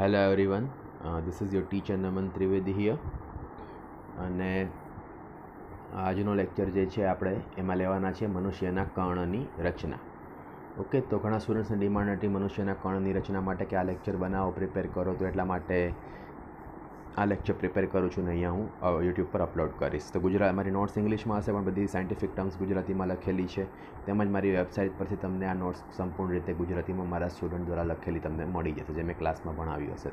hello everyone this is your teacher Naman Trivedi here અને આજનો lecture જે છે આપણે એમાં લેવાના છે મનુષ્યના કર્ણની રચના ઓકે તો ઘણા સ્ટુડન્ટ્સની ડિમાન્ડ હતી મનુષ્યના કર્ણની રચના માટે કે આ લેક્ચર બનાવો પ્રિપેર કરો તો એટલા માટે આ લેક્ચર પ્રિપેર કરું છું ને અહીંયા હું યુટ્યુબ પર અપલોડ કરીશ તો ગુજરાત મારી નોટ્સ ઇંગ્લિશમાં હશે પણ બધી સાયન્ટિફિક ટર્મ્સ ગુજરાતીમાં લખેલી છે તેમજ મારી વેબસાઇટ પરથી તમને આ નોટ્સ સંપૂર્ણ રીતે ગુજરાતીમાં મારા સ્ટુડન્ટ દ્વારા લખેલી તમને મળી જશે જે મેં ક્લાસમાં ભણાવી હશે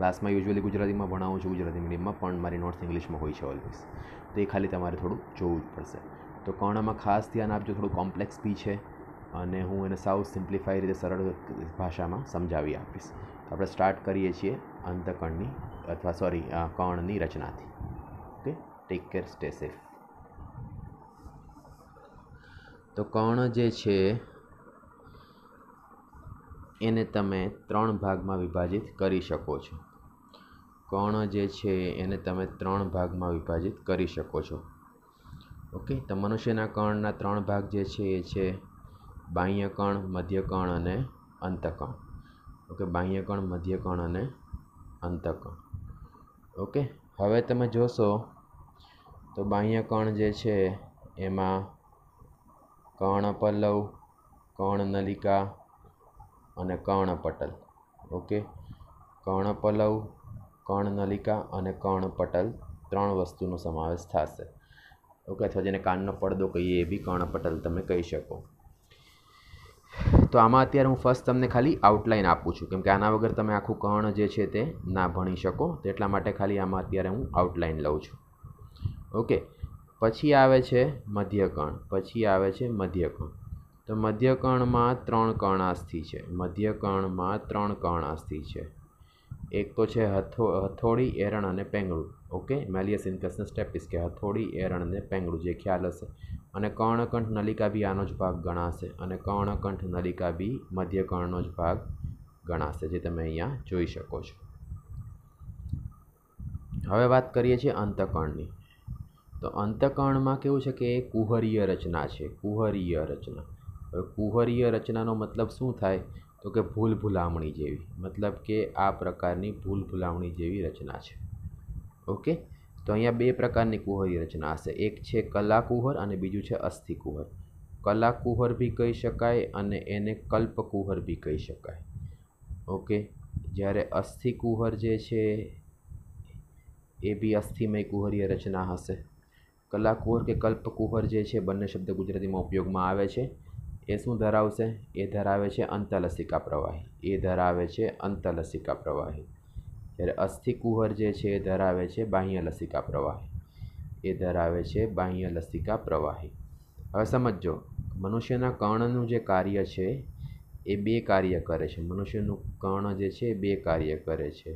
ક્લાસમાં યુઝ્યુઅલી ગુજરાતીમાં ભણાવું છું ગુજરાતી મીડિયમમાં પણ મારી નોટ્સ ઇંગ્લિશમાં હોય છે ઓલવેઝ તો એ ખાલી તમારે થોડું જોવું જ પડશે તો કર્ણમાં ખાસ ધ્યાન આપજો થોડું કોમ્પ્લેક્સ બી છે અને હું એને સાવ સિમ્પ્લિફાઈ રીતે સરળ ભાષામાં સમજાવી આપીશ આપણે સ્ટાર્ટ કરીએ છીએ અંતકણની અથવા સોરી કણની રચનાથી okay take care stay safe તો કણ જે છે એને તમે ત્રણ ભાગમાં વિભાજિત કરી શકો છો કણ જે છે એને તમે ત્રણ ભાગમાં વિભાજિત કરી શકો છો ઓકે તો મનુષ્યના કણના ત્રણ ભાગ જે છે એ છે બાહ્ય કણ અને અંતકણ ઓકે બાહ્ય કણ અને અંતકણ ઓકે હવે તમે જોશો તો બાહ્ય કણ જે છે એમાં કર્ણ પલ્લવ કર્ણ નલિકા અને કર્ણ પટલ ઓકે કર્ણ પલ્લવ કર્ણ નલિકા અને કર્ણ પટલ ત્રણ વસ્તુનો સમાવેશ થશે ઓકે અથવા જેને કાનનો પડદો કહીએ એ બી કર્ણપટલ તમે કહી શકો તો આમાં અત્યારે હું ફર્સ્ટ તમને ખાલી આઉટલાઇન આપું છું કેમકે આના વગર તમે આખું કર્ણ જે છે તે ના ભણી શકો તો એટલા માટે ખાલી આમાં અત્યારે હું આઉટલાઇન લઉં છું ઓકે પછી આવે છે મધ્યકર્ણ પછી આવે છે મધ્યકણ તો મધ્યકર્ણમાં ત્રણ કર્ણાસ્થિ છે મધ્યકર્ણમાં ત્રણ કર્ણાસ્થિ છે એક તો છે હથો હથોડી એરણ અને પેંગળું ઓકે મેલિયસ ઇન્કસને સ્ટેપિસ કે હથોડી એરણ અને પેંગળું જે ખ્યાલ હશે અને કર્ણકંઠ નલિકા બી આનો જ ભાગ ગણાશે અને કર્ણકંઠ નલિકા બી મધ્યકર્ણનો જ ભાગ ગણાશે જે તમે અહીંયા જોઈ શકો છો હવે વાત કરીએ છીએ અંતકર્ણની તો અંતકર્ણમાં કેવું છે કે એ કુહરીય રચના છે કુહરીય રચના હવે કુહરીય રચનાનો મતલબ શું થાય તો કે ભૂલ ભૂલામણી જેવી મતલબ કે આ પ્રકારની ભૂલ ભૂલામણી જેવી રચના છે ઓકે તો અહીંયા બે પ્રકારની કુહરી રચના હશે એક છે કલા કુહર અને બીજું છે અસ્થિ કુહર કલા કુહર બી કહી શકાય અને એને કલ્પ કુહર બી કહી શકાય ઓકે જ્યારે અસ્થિ કુહર જે છે એ બી અસ્થિમય કુહરીય રચના હશે કલાકુહર કે કલ્પકુહર જે છે બંને શબ્દ ગુજરાતીમાં ઉપયોગમાં આવે છે એ શું ધરાવશે એ ધરાવે છે અંતલસિકા પ્રવાહી એ ધરાવે છે અંતલસિકા પ્રવાહી ત્યારે અસ્થિકુહર જે છે એ ધરાવે છે બાહ્ય લસિકા પ્રવાહી એ ધરાવે છે બાહ્ય લસિકા પ્રવાહી હવે સમજો મનુષ્યના કર્ણનું જે કાર્ય છે એ બે કાર્ય કરે છે મનુષ્યનું કર્ણ જે છે એ બે કાર્ય કરે છે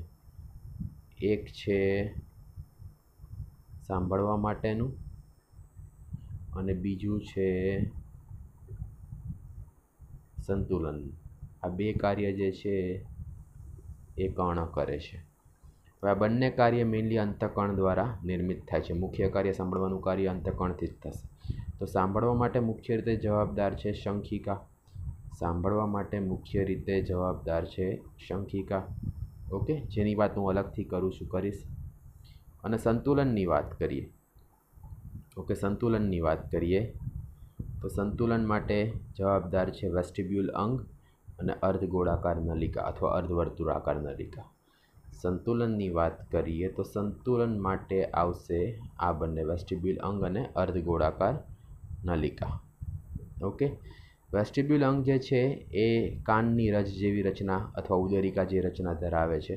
એક છે સાંભળવા માટેનું અને બીજું છે સંતુલન આ બે કાર્ય જે છે એ કર્ણ કરે છે હવે આ બંને કાર્ય મેઇનલી અંતકણ દ્વારા નિર્મિત થાય છે મુખ્ય કાર્ય સાંભળવાનું કાર્ય અંતકણથી જ થશે તો સાંભળવા માટે મુખ્ય રીતે જવાબદાર છે શંખિકા સાંભળવા માટે મુખ્ય રીતે જવાબદાર છે શંખિકા ઓકે જેની વાત હું અલગથી કરું છું કરીશ અને સંતુલનની વાત કરીએ ઓકે સંતુલનની વાત કરીએ તો સંતુલન માટે જવાબદાર છે વેસ્ટિબ્યુલ અંગ અને અર્ધ ગોળાકાર નલિકા અથવા અર્ધવર્તુળાકાર નલિકા સંતુલનની વાત કરીએ તો સંતુલન માટે આવશે આ બંને વેસ્ટિબ્યુલ અંગ અને અર્ધ ગોળાકાર નલિકા ઓકે વેસ્ટિબ્યુલ અંગ જે છે એ કાનની રજ જેવી રચના અથવા ઉદરિકા જે રચના ધરાવે છે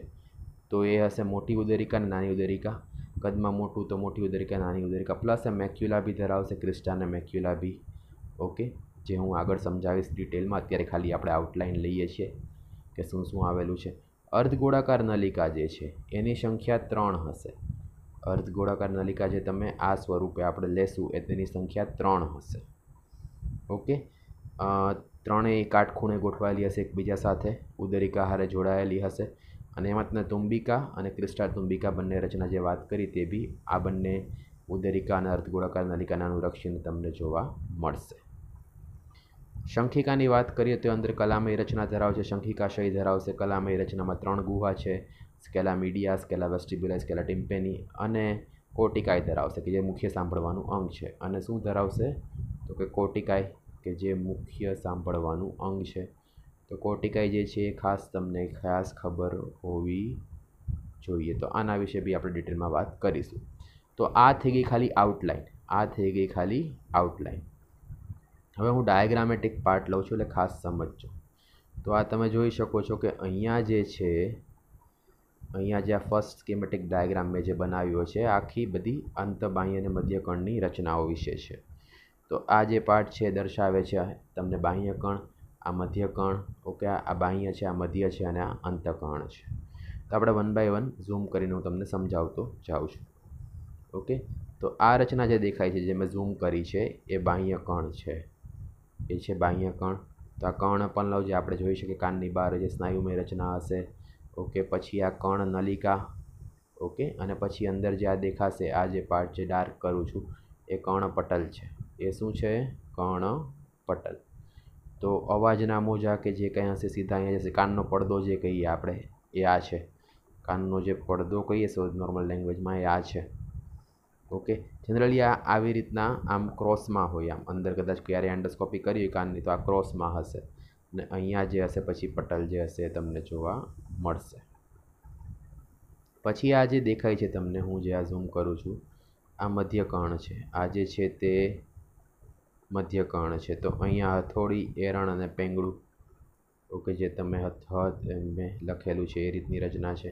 તો એ હશે મોટી ઉદરિકા અને નાની ઉદરિકા કદમાં મોટું તો મોટી ઉદરિકા નાની ઉદરિકા પ્લસ મેક્યુલા બી ધરાવશે ક્રિસ્ટા અને મેક્યુલા બી ઓકે જે હું આગળ સમજાવીશ ડિટેલમાં અત્યારે ખાલી આપણે આઉટલાઇન લઈએ છીએ કે શું શું આવેલું છે અર્ધ ગોળાકાર નલિકા જે છે એની સંખ્યા ત્રણ હશે અર્ધ ગોળાકાર નલિકા જે તમે આ સ્વરૂપે આપણે લેશું એ તેની સંખ્યા ત્રણ હશે ઓકે ત્રણેય કાટખૂણે ગોઠવાયેલી હશે એકબીજા સાથે ઉદરિકા હારે જોડાયેલી હશે અને એમાં તુંબિકા અને ક્રિસ્ટાર તુંબિકા બંને રચના જે વાત કરી તે બી આ બંને ઉદરિકા અને અર્ધગોળાકાર નલિકાના અનુરક્ષીને તમને જોવા મળશે શંખિકાની વાત કરીએ તો અંદર કલામય રચના ધરાવશે છે શંખિકાશય ધરાવશે કલામય રચનામાં ત્રણ ગુહા છે સ્કેલા મીડિયા સ્કેલા વેસ્ટિબ્યુલાઇઝ સ્કેલા ટિમ્પેની અને કોટિકાય ધરાવશે કે જે મુખ્ય સાંભળવાનું અંગ છે અને શું ધરાવશે તો કે કોટિકાય કે જે મુખ્ય સાંભળવાનું અંગ છે તો કોટિકાય જે છે એ ખાસ તમને ખાસ ખબર હોવી જોઈએ તો આના વિશે બી આપણે ડિટેલમાં વાત કરીશું તો આ થઈ ગઈ ખાલી આઉટલાઇન આ થઈ ગઈ ખાલી આઉટલાઇન હવે હું ડાયગ્રામેટિક પાર્ટ લઉં છું એટલે ખાસ સમજજો તો આ તમે જોઈ શકો છો કે અહીંયા જે છે અહીંયા જે આ ફર્સ્ટ સ્કીમેટિક ડાયાગ્રામ મેં જે બનાવ્યો છે આખી બધી અંત અંતબાહ્ય અને મધ્યકણની રચનાઓ વિશે છે તો આ જે પાર્ટ છે દર્શાવે છે તમને બાહ્યકણ આ મધ્યકણ ઓકે આ બાહ્ય છે આ મધ્ય છે અને આ અંતકણ છે તો આપણે વન બાય વન ઝૂમ કરીને હું તમને સમજાવતો જાઉં છું ઓકે તો આ રચના જે દેખાય છે જે મેં ઝૂમ કરી છે એ બાહ્યકણ છે એ છે બાહ્ય કણ તો આ પણ કર્ણપલ્લવ જે આપણે જોઈ શકીએ કાનની બહાર જે સ્નાયુમય રચના હશે ઓકે પછી આ કર્ણ નલિકા ઓકે અને પછી અંદર જે આ દેખાશે આ જે પાર્ટ જે ડાર્ક કરું છું એ કર્ણપટલ છે એ શું છે કર્ણપટલ તો અવાજના મોજા કે જે કંઈ હશે સીધા અહીંયા જશે કાનનો પડદો જે કહીએ આપણે એ આ છે કાનનો જે પડદો કહીએ છીએ નોર્મલ લેંગ્વેજમાં એ આ છે ઓકે જનરલી આ આવી રીતના આમ ક્રોસમાં હોય આમ અંદર કદાચ ક્યારે એન્ડોસ્કોપી કરી હોય કાનની તો આ ક્રોસમાં હશે અને અહીંયા જે હશે પછી પટલ જે હશે તમને જોવા મળશે પછી આ જે દેખાય છે તમને હું જે આ ઝૂમ કરું છું આ મધ્યકર્ણ છે આ જે છે તે મધ્યકર્ણ છે તો અહીંયા હથોડી એરણ અને પેંગળું ઓકે જે તમે હથ મેં લખેલું છે એ રીતની રચના છે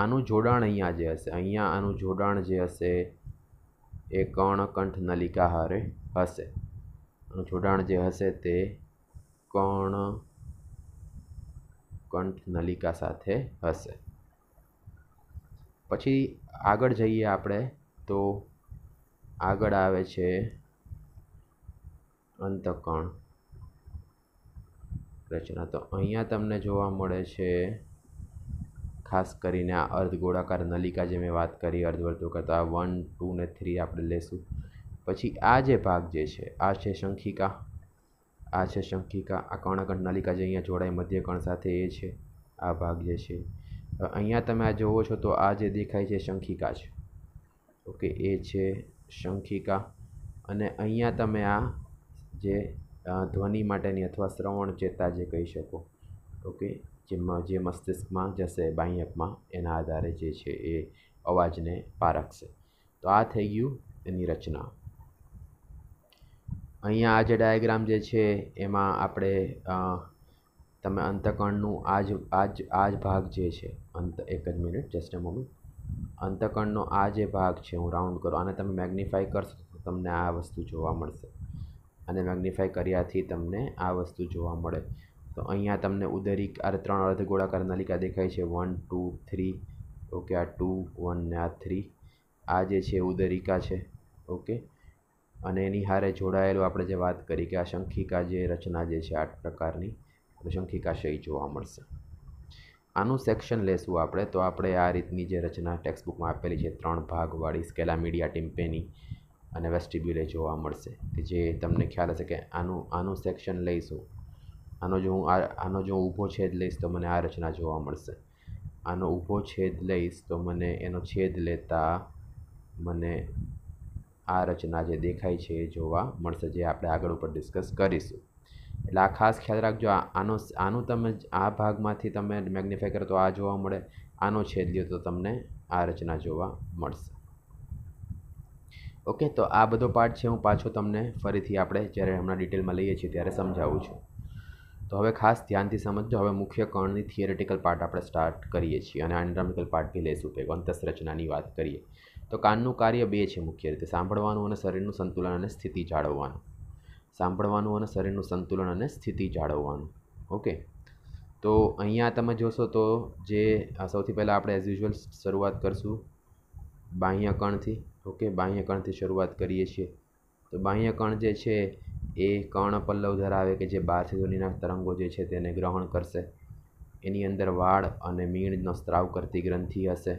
આનું જોડાણ અહીંયા જે હશે અહીંયા આનું જોડાણ જે હશે એ કર્ણકંઠ નલિકા હારે હશે એનું જોડાણ જે હશે તે કર્ણ કંઠ નલિકા સાથે હશે પછી આગળ જઈએ આપણે તો આગળ આવે છે અંતકણ રચના તો અહીંયા તમને જોવા મળે છે ખાસ કરીને આ અર્ધ ગોળાકાર નલિકા જે મેં વાત કરી અર્ધવર્તુળ કરતાં વન ટુ ને થ્રી આપણે લેશું પછી આ જે ભાગ જે છે આ છે શંખિકા આ છે શંખિકા આ કર્ણકંઠ નલિકા જે અહીંયા જોડાય મધ્યકણ સાથે એ છે આ ભાગ જે છે અહીંયા તમે આ જોવો છો તો આ જે દેખાય છે શંખિકા છે ઓકે એ છે શંખિકા અને અહીંયા તમે આ જે ધ્વનિ માટેની અથવા શ્રવણ ચેતા જે કહી શકો ઓકે જેમાં જે મસ્તિષ્કમાં જશે બાહ્યકમાં એના આધારે જે છે એ અવાજને પારખશે તો આ થઈ ગયું એની રચના અહીંયા આ જે ડાયાગ્રામ જે છે એમાં આપણે તમે અંતકણનું આ જ આ જ આ જ ભાગ જે છે અંત એક જ મિનિટ જસ્ટ અ મોમેન્ટ અંતકણનો આ જે ભાગ છે હું રાઉન્ડ કરું આને તમે મેગ્નિફાઈ કરશો તો તમને આ વસ્તુ જોવા મળશે અને મેગ્નિફાઈ કર્યાથી તમને આ વસ્તુ જોવા મળે તો અહીંયા તમને ઉદરિક આ ત્રણ અર્ધગોળાકાર નલિકા દેખાય છે વન ટુ થ્રી ઓકે આ ટુ વન ને આ થ્રી આ જે છે ઉદરિકા છે ઓકે અને એની હારે જોડાયેલું આપણે જે વાત કરી કે આ શંખિકા જે રચના જે છે આઠ પ્રકારની શંખિકાશય જોવા મળશે આનું સેક્શન લેશું આપણે તો આપણે આ રીતની જે રચના ટેક્સ્ટબુકમાં આપેલી છે ત્રણ ભાગવાળી સ્કેલા મીડિયા ટીમ્પેની અને વેસ્ટિબ્યુલે જોવા મળશે કે જે તમને ખ્યાલ હશે કે આનું આનું સેક્શન લઈશું આનો જો હું આ આનો જો હું ઊભો છેદ લઈશ તો મને આ રચના જોવા મળશે આનો ઊભો છેદ લઈશ તો મને એનો છેદ લેતા મને આ રચના જે દેખાય છે એ જોવા મળશે જે આપણે આગળ ઉપર ડિસ્કસ કરીશું એટલે આ ખાસ ખ્યાલ રાખજો આનો આનું તમે આ ભાગમાંથી તમે મેગ્નિફાય કરો તો આ જોવા મળે આનો છેદ લ્યો તો તમને આ રચના જોવા મળશે ઓકે તો આ બધો પાર્ટ છે હું પાછો તમને ફરીથી આપણે જ્યારે હમણાં ડિટેલમાં લઈએ છીએ ત્યારે સમજાવું છું તો હવે ખાસ ધ્યાનથી સમજો હવે મુખ્ય કણની થિયરેટિકલ પાર્ટ આપણે સ્ટાર્ટ કરીએ છીએ અને એન્ડ્રામિકલ પાર્ટ બી લેશું ભેગો અંતસરચનાની વાત કરીએ તો કાનનું કાર્ય બે છે મુખ્ય રીતે સાંભળવાનું અને શરીરનું સંતુલન અને સ્થિતિ જાળવવાનું સાંભળવાનું અને શરીરનું સંતુલન અને સ્થિતિ જાળવવાનું ઓકે તો અહીંયા તમે જોશો તો જે સૌથી પહેલાં આપણે એઝ યુઝ્યુઅલ શરૂઆત કરશું બાહ્ય કણથી ઓકે બાહ્ય કણથી શરૂઆત કરીએ છીએ તો બાહ્ય કણ જે છે એ કર્ણ પલ્લવ ધરાવે કે જે બારથી ધ્વનિના તરંગો જે છે તેને ગ્રહણ કરશે એની અંદર વાળ અને મીણનો સ્ત્રાવ કરતી ગ્રંથિ હશે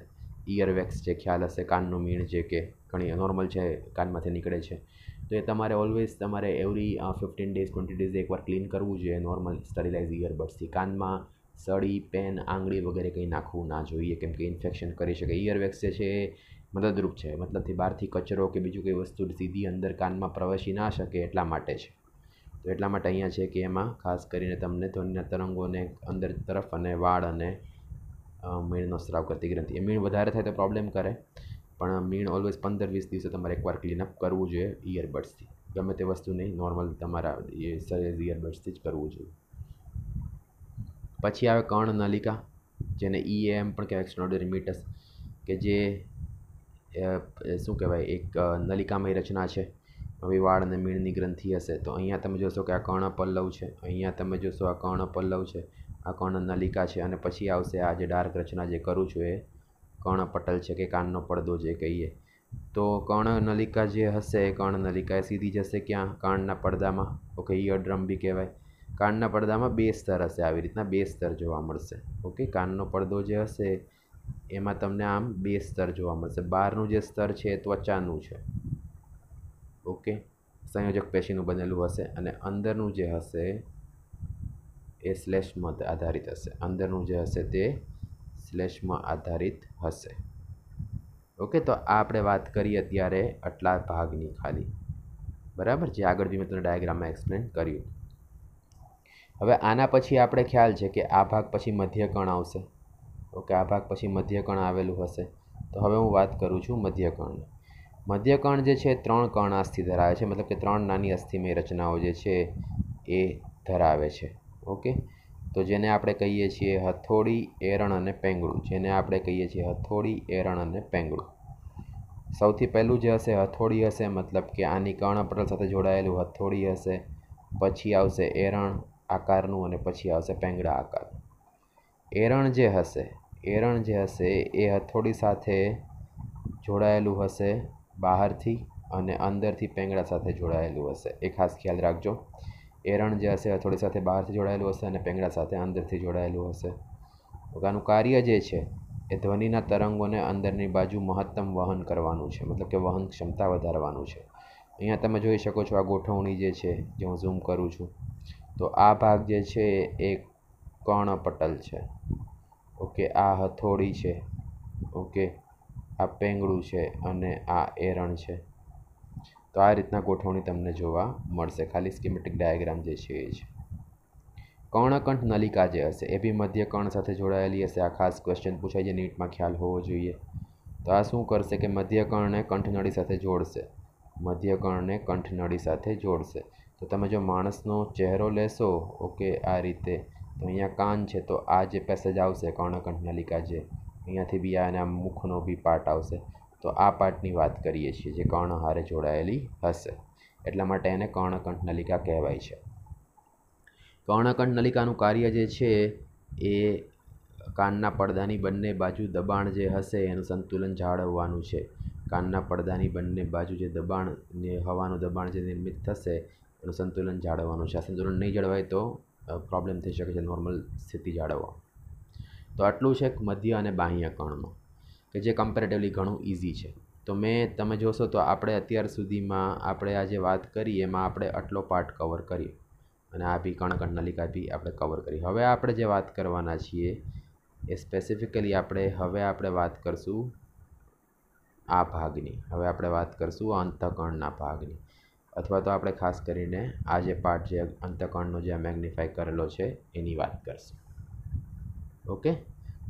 ઇયરવેક્સ જે ખ્યાલ હશે કાનનું મીણ જે કે ઘણી નોર્મલ છે કાનમાંથી નીકળે છે તો એ તમારે ઓલવેઝ તમારે every fifteen days twenty days એકવાર ક્લીન કરવું જોઈએ નોર્મલ સ્ટરીલાઇઝ ઇયરબડ્સથી કાનમાં સળી પેન આંગળી વગેરે કંઈ નાખવું ના જોઈએ કેમ કે ઇન્ફેક્શન કરી શકે ઇયરવેક્સ જે છે એ મદદરૂપ છે મતલબથી બહારથી કચરો કે બીજું કંઈ વસ્તુ સીધી અંદર કાનમાં પ્રવેશી ના શકે એટલા માટે છે તો એટલા માટે અહીંયા છે કે એમાં ખાસ કરીને તમને ધ્વનિના તરંગોને અંદર તરફ અને વાળ અને મીણનો સ્રાવ કરતી ગ્રંથિ એ મીણ વધારે થાય તો પ્રોબ્લેમ કરે પણ મીણ ઓલવેઝ પંદર વીસ દિવસે તમારે એકવાર ક્લીનઅપ કરવું જોઈએ ઇયરબડ્સથી ગમે તે વસ્તુ નહીં નોર્મલ તમારા એ સરેજ ઇયરબડ્સથી જ કરવું જોઈએ પછી આવે કર્ણ નલિકા જેને ઈ e એમ પણ કહેવાય સ્નોડર મિટસ કે જે શું કહેવાય એક નલિકામય રચના છે હવે વાળ અને મીણની ગ્રંથિ હશે તો અહીંયા તમે જોશો કે આ કર્ણ પલ્લવ છે અહીંયા તમે જોશો આ કર્ણ પલ્લવ છે આ કર્ણ નલિકા છે અને પછી આવશે આ જે ડાર્ક રચના જે કરું છું એ કર્ણપટલ છે કે કાનનો પડદો જે કહીએ તો કર્ણ નલિકા જે હશે એ કર્ણ નલિકા એ સીધી જશે ક્યાં કાનના પડદામાં ઓકે ઈયરડ્રમ બી કહેવાય કાનના પડદામાં બે સ્તર હશે આવી રીતના બે સ્તર જોવા મળશે ઓકે કાનનો પડદો જે હશે એમાં તમને આમ બે સ્તર જોવા મળશે બહારનું જે સ્તર છે એ ત્વચાનું છે ઓકે સંયોજક પેશીનું બનેલું હશે અને અંદરનું જે હશે એ શ્લેષ્મત આધારિત હશે અંદરનું જે હશે તે શ્લેષ્મ આધારિત હશે ઓકે તો આ આપણે વાત કરી અત્યારે આટલા ભાગની ખાલી બરાબર જે આગળ બી મેં તમને ડાયાગ્રામમાં એક્સપ્લેન કર્યું હવે આના પછી આપણે ખ્યાલ છે કે આ ભાગ પછી મધ્યકણ આવશે ઓકે આ ભાગ પછી મધ્યકર્ણ આવેલું હશે તો હવે હું વાત કરું છું મધ્યકર્ણની મધ્યકર્ણ જે છે ત્રણ કર્ણ અસ્થિ ધરાવે છે મતલબ કે ત્રણ નાની અસ્થિમય રચનાઓ જે છે એ ધરાવે છે ઓકે તો જેને આપણે કહીએ છીએ હથોડી એરણ અને પેંગળું જેને આપણે કહીએ છીએ હથોડી એરણ અને પેંગળું સૌથી પહેલું જે હશે હથોડી હશે મતલબ કે આની કર્ણપટલ સાથે જોડાયેલું હથોડી હશે પછી આવશે એરણ આકારનું અને પછી આવશે પેંગળા આકાર એરણ જે હશે એરણ જે હશે એ હથોડી સાથે જોડાયેલું હશે બહારથી અને અંદરથી પેંગડા સાથે જોડાયેલું હશે એ ખાસ ખ્યાલ રાખજો એરણ જે હશે હથોડી સાથે બહારથી જોડાયેલું હશે અને પેંગડા સાથે અંદરથી જોડાયેલું હશે આનું કાર્ય જે છે એ ધ્વનિના તરંગોને અંદરની બાજુ મહત્તમ વહન કરવાનું છે મતલબ કે વહન ક્ષમતા વધારવાનું છે અહીંયા તમે જોઈ શકો છો આ ગોઠવણી જે છે જે હું ઝૂમ કરું છું તો આ ભાગ જે છે એ કર્ણપટલ છે ઓકે આ હથોડી છે ઓકે આ પેંગડું છે અને આ એરણ છે તો આ રીતના ગોઠવણી તમને જોવા મળશે ખાલી સ્કીમેટિક ડાયાગ્રામ જે છે એ છે કર્ણકંઠ નલિકા જે હશે એ બી મધ્ય કર્ણ સાથે જોડાયેલી હશે આ ખાસ ક્વેશ્ચન પૂછાય છે નીટમાં ખ્યાલ હોવો જોઈએ તો આ શું કરશે કે મધ્ય કર્ણને કંઠનળી સાથે જોડશે મધ્ય કર્ણને કંઠનળી સાથે જોડશે તો તમે જો માણસનો ચહેરો લેશો ઓકે આ રીતે તો અહીંયા કાન છે તો આ જે પેસેજ આવશે કર્ણકંઠ નલિકા જે અહીંયાથી બી આના મુખનો બી પાર્ટ આવશે તો આ પાર્ટની વાત કરીએ છીએ જે કર્ણહારે જોડાયેલી હશે એટલા માટે એને કર્ણકંઠ નલિકા કહેવાય છે કર્ણકંઠ નલિકાનું કાર્ય જે છે એ કાનના પડદાની બંને બાજુ દબાણ જે હશે એનું સંતુલન જાળવવાનું છે કાનના પડદાની બંને બાજુ જે દબાણ ને હવાનું દબાણ જે નિર્મિત થશે એનું સંતુલન જાળવવાનું છે આ સંતુલન નહીં જળવાય તો પ્રોબ્લેમ થઈ શકે છે નોર્મલ સ્થિતિ જાળવવા તો આટલું છે મધ્ય અને બાહ્ય કણમાં કે જે કમ્પેરેટિવલી ઘણું ઇઝી છે તો મેં તમે જોશો તો આપણે અત્યાર સુધીમાં આપણે આ જે વાત કરી એમાં આપણે આટલો પાર્ટ કવર કર્યો અને આ બી કણકણ નલિકા બી આપણે કવર કરી હવે આપણે જે વાત કરવાના છીએ એ સ્પેસિફિકલી આપણે હવે આપણે વાત કરશું આ ભાગની હવે આપણે વાત કરશું અંતઃકણના ભાગની અથવા તો આપણે ખાસ કરીને આ જે પાર્ટ જે અંતકણનો જે મેગ્નિફાય કરેલો છે એની વાત કરશું ઓકે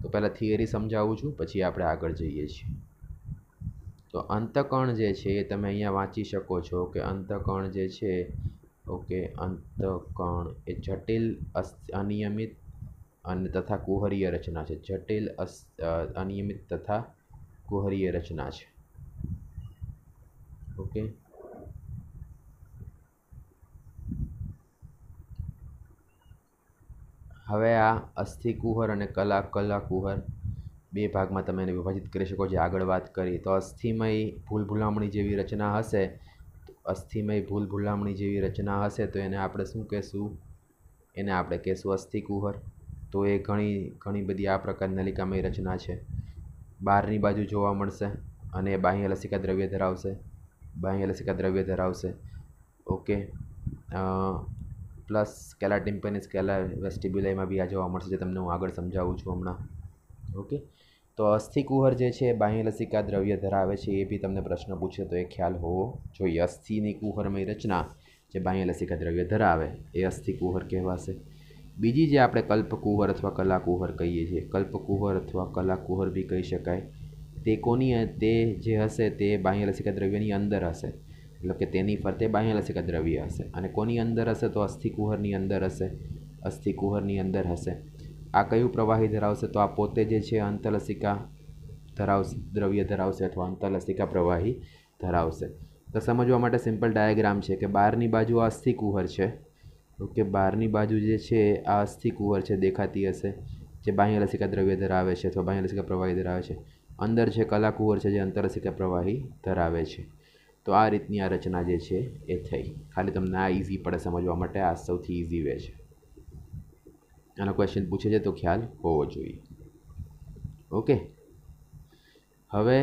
તો પહેલાં થિયરી સમજાવું છું પછી આપણે આગળ જઈએ છીએ તો અંતઃકણ જે છે એ તમે અહીંયા વાંચી શકો છો કે અંતઃકણ જે છે ઓકે અંતઃકણ એ જટિલ અનિયમિત અને તથા કુહરીય રચના છે જટિલ અનિયમિત તથા કુહરીય રચના છે ઓકે હવે આ અસ્થિ કુહર અને કલા કલા કુહર બે ભાગમાં તમે એને વિભાજિત કરી શકો જે આગળ વાત કરી તો અસ્થિમય ભૂલ ભૂલામણી જેવી રચના હશે અસ્થિમય ભૂલ ભૂલામણી જેવી રચના હશે તો એને આપણે શું કહેશું એને આપણે કહેશું અસ્થિકુહર તો એ ઘણી ઘણી બધી આ પ્રકારની નલિકામય રચના છે બહારની બાજુ જોવા મળશે અને બાહ્ય લસિકા દ્રવ્ય ધરાવશે બાહ્ય લસિકા દ્રવ્ય ધરાવશે ઓકે પ્લસ સ્કેલા ટિમ્પની સ્કેલા વેસ્ટિબ્યુલાઈમાં બી આ જોવા મળશે જે તમને હું આગળ સમજાવું છું હમણાં ઓકે તો અસ્થિકુહર જે છે બાહ્ય દ્રવ્ય ધરાવે છે એ બી તમને પ્રશ્ન પૂછે તો એ ખ્યાલ હોવો જોઈએ અસ્થિની કુહરમય રચના જે બાહ્ય દ્રવ્ય ધરાવે એ અસ્થિકુહર કહેવાશે બીજી જે આપણે કલ્પકુહર અથવા કલાકુહર કહીએ છીએ કલ્પકુહર અથવા કલાકુહર બી કહી શકાય તે કોની તે જે હશે તે બાહ્ય દ્રવ્યની અંદર હશે એટલે કે તેની ફરતે બાહ્યલસિકા દ્રવ્ય હશે અને કોની અંદર હશે તો અસ્થિ અસ્થિકુહરની અંદર હશે અસ્થિકુહરની અંદર હશે આ કયું પ્રવાહી ધરાવશે તો આ પોતે જે છે અંતલસિકા ધરાવશે દ્રવ્ય ધરાવશે અથવા અંતલસિકા પ્રવાહી ધરાવશે તો સમજવા માટે સિમ્પલ ડાયાગ્રામ છે કે બહારની બાજુ આ અસ્થિ અસ્થિકુહર છે ઓકે બહારની બાજુ જે છે આ અસ્થિ અસ્થિકુહર છે દેખાતી હશે જે બાહ્યલસિકા દ્રવ્ય ધરાવે છે અથવા બાહ્યલસિકા પ્રવાહી ધરાવે છે અંદર છે કલાકુહર છે જે અંતરસિકા પ્રવાહી ધરાવે છે તો આ રીતની આ રચના જે છે એ થઈ ખાલી તમને આ ઇઝી પડે સમજવા માટે આ સૌથી ઇઝી વે છે આનો ક્વેશ્ચન પૂછે છે તો ખ્યાલ હોવો જોઈએ ઓકે હવે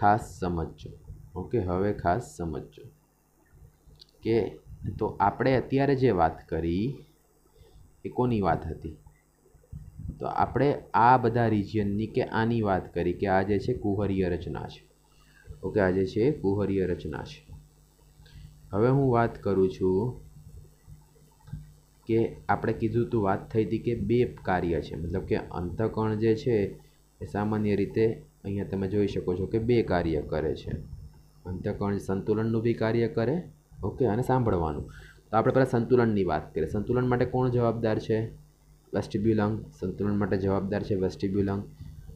ખાસ સમજજો ઓકે હવે ખાસ સમજજો કે તો આપણે અત્યારે જે વાત કરી એ કોની વાત હતી તો આપણે આ બધા રિજિયનની કે આની વાત કરી કે આ જે છે કુહરીય રચના છે ઓકે આજે છે કુહરીય રચના છે હવે હું વાત કરું છું કે આપણે કીધું તું વાત થઈ હતી કે બે કાર્ય છે મતલબ કે અંતકણ જે છે એ સામાન્ય રીતે અહીંયા તમે જોઈ શકો છો કે બે કાર્ય કરે છે અંતકણ સંતુલનનું બી કાર્ય કરે ઓકે અને સાંભળવાનું તો આપણે પહેલાં સંતુલનની વાત કરીએ સંતુલન માટે કોણ જવાબદાર છે વેસ્ટિબ્યુલંગ સંતુલન માટે જવાબદાર છે વેસ્ટિબ્યુલંગ